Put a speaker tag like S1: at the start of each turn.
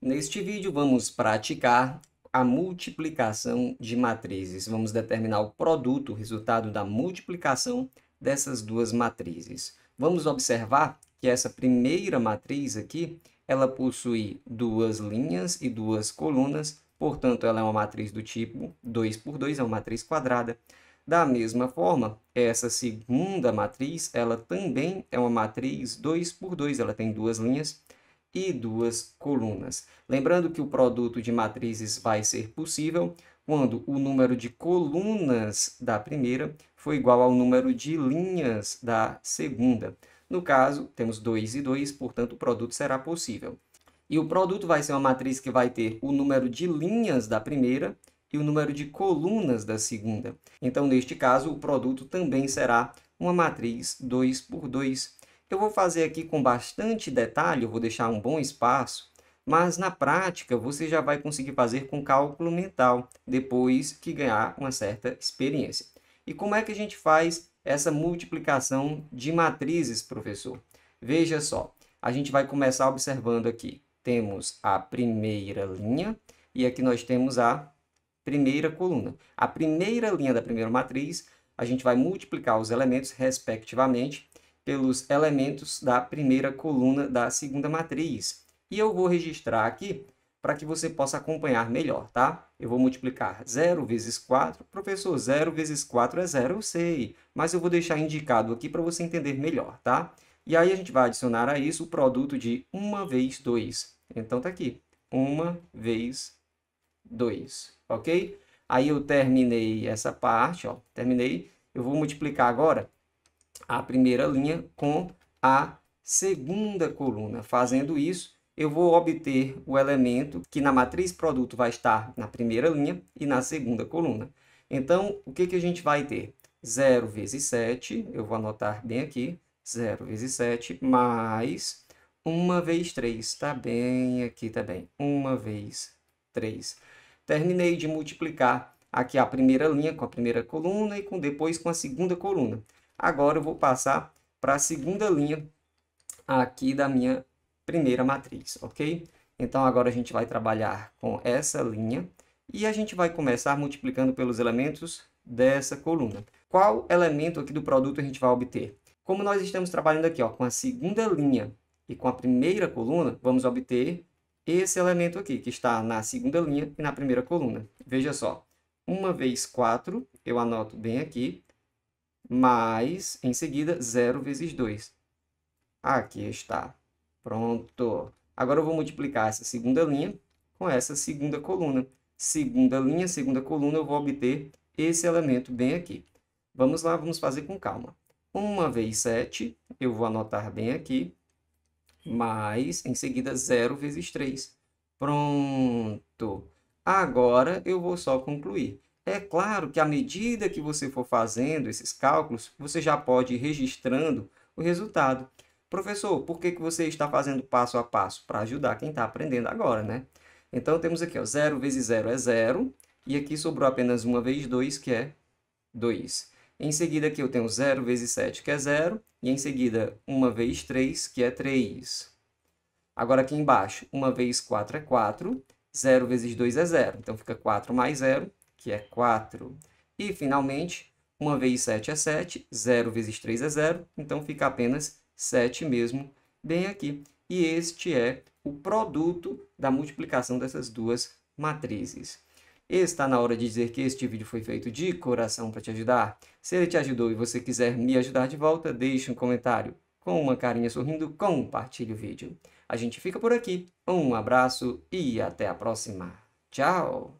S1: Neste vídeo, vamos praticar a multiplicação de matrizes. Vamos determinar o produto, o resultado da multiplicação dessas duas matrizes. Vamos observar que essa primeira matriz aqui, ela possui duas linhas e duas colunas, portanto, ela é uma matriz do tipo 2 por 2, é uma matriz quadrada. Da mesma forma, essa segunda matriz, ela também é uma matriz 2 por 2, ela tem duas linhas e duas colunas. Lembrando que o produto de matrizes vai ser possível quando o número de colunas da primeira for igual ao número de linhas da segunda. No caso, temos 2 e 2, portanto, o produto será possível. E o produto vai ser uma matriz que vai ter o número de linhas da primeira e o número de colunas da segunda. Então, neste caso, o produto também será uma matriz 2 por 2, eu vou fazer aqui com bastante detalhe, eu vou deixar um bom espaço, mas na prática você já vai conseguir fazer com cálculo mental, depois que ganhar uma certa experiência. E como é que a gente faz essa multiplicação de matrizes, professor? Veja só, a gente vai começar observando aqui. Temos a primeira linha e aqui nós temos a primeira coluna. A primeira linha da primeira matriz, a gente vai multiplicar os elementos respectivamente pelos elementos da primeira coluna da segunda matriz. E eu vou registrar aqui para que você possa acompanhar melhor, tá? Eu vou multiplicar 0 vezes 4. Professor, 0 vezes 4 é 0, eu sei, mas eu vou deixar indicado aqui para você entender melhor, tá? E aí a gente vai adicionar a isso o produto de 1 vez 2. Então está aqui, 1 vezes 2, ok? Aí eu terminei essa parte, ó, terminei. Eu vou multiplicar agora a primeira linha com a segunda coluna. Fazendo isso, eu vou obter o elemento que na matriz produto vai estar na primeira linha e na segunda coluna. Então, o que, que a gente vai ter? 0 vezes 7, eu vou anotar bem aqui, 0 vezes 7, mais 1 vezes 3, está bem aqui também, tá 1 vezes 3. Terminei de multiplicar aqui a primeira linha com a primeira coluna e com, depois com a segunda coluna. Agora eu vou passar para a segunda linha aqui da minha primeira matriz, ok? Então agora a gente vai trabalhar com essa linha e a gente vai começar multiplicando pelos elementos dessa coluna. Qual elemento aqui do produto a gente vai obter? Como nós estamos trabalhando aqui ó, com a segunda linha e com a primeira coluna, vamos obter esse elemento aqui, que está na segunda linha e na primeira coluna. Veja só, uma vez 4, eu anoto bem aqui, mais, em seguida, 0 vezes 2. Aqui está. Pronto. Agora eu vou multiplicar essa segunda linha com essa segunda coluna. Segunda linha, segunda coluna, eu vou obter esse elemento bem aqui. Vamos lá, vamos fazer com calma. 1 vezes 7, eu vou anotar bem aqui, mais, em seguida, 0 vezes 3. Pronto! Agora eu vou só concluir. É claro que à medida que você for fazendo esses cálculos, você já pode ir registrando o resultado. Professor, por que, que você está fazendo passo a passo? Para ajudar quem está aprendendo agora, né? Então, temos aqui, ó, 0 vezes 0 é 0, e aqui sobrou apenas 1 vezes 2, que é 2. Em seguida, aqui eu tenho 0 vezes 7, que é 0, e em seguida, 1 vezes 3, que é 3. Agora, aqui embaixo, 1 é vezes 4 é 4, 0 vezes 2 é 0, então fica 4 mais 0, que é 4. E, finalmente, uma vezes 7 é 7, 0 vezes 3 é 0, então fica apenas 7 mesmo bem aqui. E este é o produto da multiplicação dessas duas matrizes. Está na hora de dizer que este vídeo foi feito de coração para te ajudar. Se ele te ajudou e você quiser me ajudar de volta, deixe um comentário. Com uma carinha sorrindo, compartilhe o vídeo. A gente fica por aqui. Um abraço e até a próxima. Tchau!